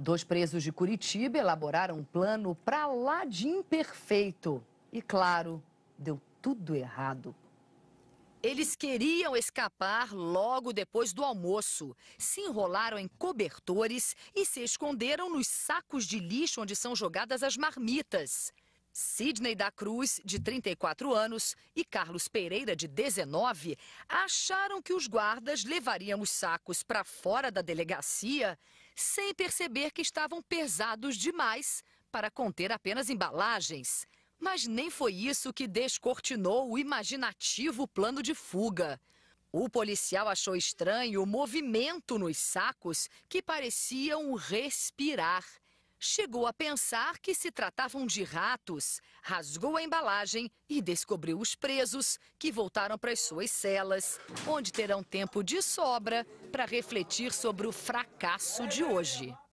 Dois presos de Curitiba elaboraram um plano para lá de imperfeito. E claro, deu tudo errado. Eles queriam escapar logo depois do almoço. Se enrolaram em cobertores e se esconderam nos sacos de lixo onde são jogadas as marmitas. Sidney da Cruz, de 34 anos, e Carlos Pereira, de 19, acharam que os guardas levariam os sacos para fora da delegacia sem perceber que estavam pesados demais para conter apenas embalagens. Mas nem foi isso que descortinou o imaginativo plano de fuga. O policial achou estranho o movimento nos sacos que pareciam respirar chegou a pensar que se tratavam de ratos, rasgou a embalagem e descobriu os presos, que voltaram para as suas celas, onde terão tempo de sobra para refletir sobre o fracasso de hoje.